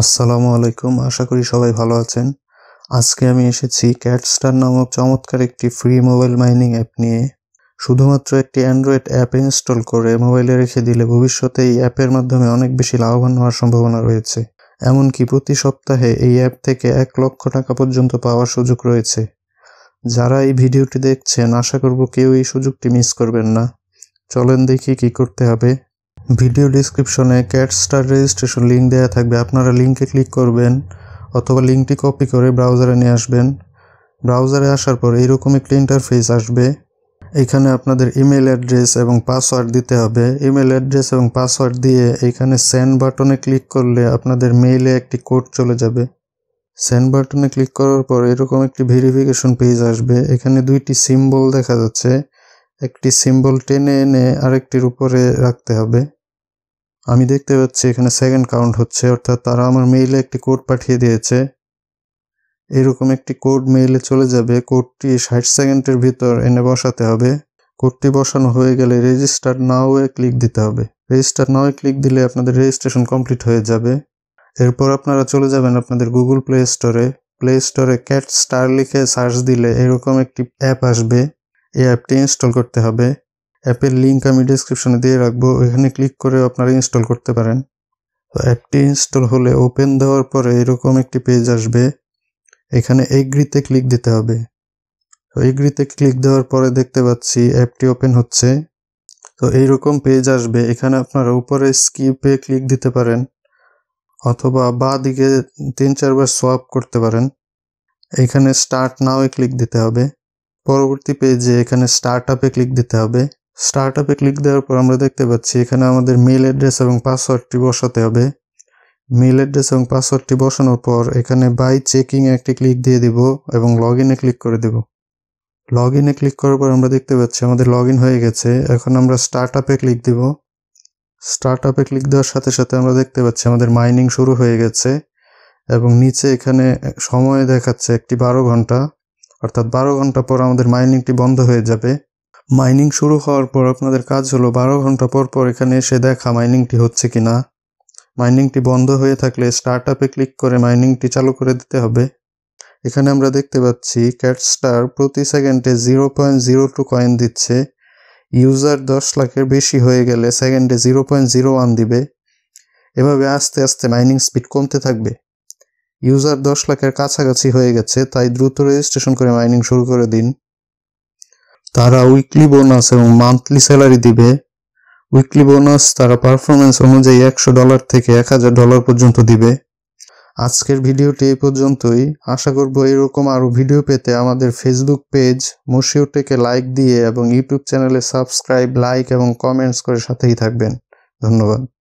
আসসালামু আলাইকুম আশা করি সবাই ভালো আছেন আজকে আমি এসেছি ক্যাটস্টার নামক চমৎকার একটি ফ্রি মোবাইল মাইনিং অ্যাপ নিয়ে শুধুমাত্র একটি অ্যান্ড্রয়েড অ্যাপ ইনস্টল করে মোবাইলে রেখে দিলে ভবিষ্যতে এই অ্যাপের মাধ্যমে অনেক বেশি লাভবান হওয়ার সম্ভাবনা রয়েছে এমনকি প্রতি সপ্তাহে এই অ্যাপ থেকে এক লক্ষ টাকা পর্যন্ত পাওয়ার সুযোগ রয়েছে যারা এই ভিডিওটি দেখছেন আশা করব কেউ এই সুযোগটি মিস করবেন না চলেন দেখি কি করতে হবে ভিডিও ডিসক্রিপশনে ক্যাট স্টার রেজিস্ট্রেশন লিঙ্ক দেওয়া থাকবে আপনারা লিঙ্কে ক্লিক করবেন অথবা লিঙ্কটি কপি করে ব্রাউজারে নিয়ে আসবেন ব্রাউজারে আসার পর এইরকম একটি ইন্টারফেস আসবে এখানে আপনাদের ইমেল অ্যাড্রেস এবং পাসওয়ার্ড দিতে হবে ইমেল অ্যাড্রেস এবং পাসওয়ার্ড দিয়ে এখানে সেন্ড বাটনে ক্লিক করলে আপনাদের মেইলে একটি কোড চলে যাবে সেন্ড বাটনে ক্লিক করার পর এরকম একটি ভেরিফিকেশন পেজ আসবে এখানে দুইটি সিম্বল দেখা যাচ্ছে একটি সিম্বল টেনে এনে আরেকটির উপরে রাখতে হবে আমি দেখতে পাচ্ছি এখানে সেকেন্ড কাউন্ট হচ্ছে অর্থাৎ তারা আমার মেইলে একটি কোড পাঠিয়ে দিয়েছে এরকম একটি কোড মেইলে চলে যাবে কোডটি ষাট সেকেন্ডের ভিতর এনে বসাতে হবে কোডটি বসানো হয়ে গেলে রেজিস্টার নাওয়ে ক্লিক দিতে হবে রেজিস্টার নাওয়ে ক্লিক দিলে আপনাদের রেজিস্ট্রেশন কমপ্লিট হয়ে যাবে এরপর আপনারা চলে যাবেন আপনাদের গুগল প্লে স্টোরে প্লে স্টোরে ক্যাট স্টার লিখে সার্চ দিলে এরকম একটি অ্যাপ আসবে এই অ্যাপটি ইনস্টল করতে হবে অ্যাপের লিঙ্ক আমি ডিসক্রিপশনে দিয়ে রাখবো এখানে ক্লিক করে আপনারা ইনস্টল করতে পারেন তো অ্যাপটি ইনস্টল হলে ওপেন দেওয়ার পরে এরকম একটি পেজ আসবে এখানে এগ্রিতে ক্লিক দিতে হবে তো এগ্রিতে ক্লিক দেওয়ার পরে দেখতে পাচ্ছি অ্যাপটি ওপেন হচ্ছে তো এইরকম পেজ আসবে এখানে আপনারা উপরে স্কিপে ক্লিক দিতে পারেন অথবা বা দিকে তিন চারবার সোয়াপ করতে পারেন এখানে স্টার্ট নাও ক্লিক দিতে হবে পরবর্তী পেজে এখানে স্টার্ট আপে ক্লিক দিতে হবে স্টার্ট আপে ক্লিক দেওয়ার পর আমরা দেখতে পাচ্ছি এখানে আমাদের মেল অ্যাড্রেস এবং পাসওয়ার্ডটি বসাতে হবে মেল অ্যাড্রেস এবং পাসওয়ার্ডটি বসানোর পর এখানে বাই চেকিং একটি ক্লিক দিয়ে দিব এবং লগ ইনে ক্লিক করে দেব লগ ইনে ক্লিক করার পর আমরা দেখতে পাচ্ছি আমাদের লগ হয়ে গেছে এখন আমরা স্টার্টআপে ক্লিক দিব স্টার্টআপে আপে ক্লিক দেওয়ার সাথে সাথে আমরা দেখতে পাচ্ছি আমাদের মাইনিং শুরু হয়ে গেছে এবং নিচে এখানে সময় দেখাচ্ছে একটি বারো ঘন্টা অর্থাৎ বারো ঘন্টা পর আমাদের মাইনিংটি বন্ধ হয়ে যাবে মাইনিং শুরু হওয়ার পর আপনাদের কাজ হলো বারো ঘন্টা পর পর এখানে এসে দেখা মাইনিংটি হচ্ছে কি না মাইনিংটি বন্ধ হয়ে থাকলে স্টার্ট আপে ক্লিক করে মাইনিংটি চালু করে দিতে হবে এখানে আমরা দেখতে পাচ্ছি ক্যাটস্টার প্রতি সেকেন্ডে zero point zero two coin দিচ্ছে ইউজার দশ লাখের বেশি হয়ে গেলে সেকেন্ডে জিরো পয়েন্ট জিরো ওয়ান দিবে এভাবে আস্তে আস্তে মাইনিং স্পিড কমতে থাকবে ইউজার দশ লাখের কাছাকাছি হয়ে গেছে তাই দ্রুত রেজিস্ট্রেশন করে মাইনিং শুরু করে দিন তারা উইকলি বোনাস এবং মান্থলি স্যালারি দিবে উইকলি বোনাস তারা পারফরমেন্স অনুযায়ী একশো ডলার থেকে এক হাজার ডলার পর্যন্ত দিবে আজকের ভিডিওটি এই পর্যন্তই আশা করব এরকম আরও ভিডিও পেতে আমাদের ফেসবুক পেজ মশিউটেকে লাইক দিয়ে এবং ইউটিউব চ্যানেলে সাবস্ক্রাইব লাইক এবং কমেন্টস করে সাথেই থাকবেন ধন্যবাদ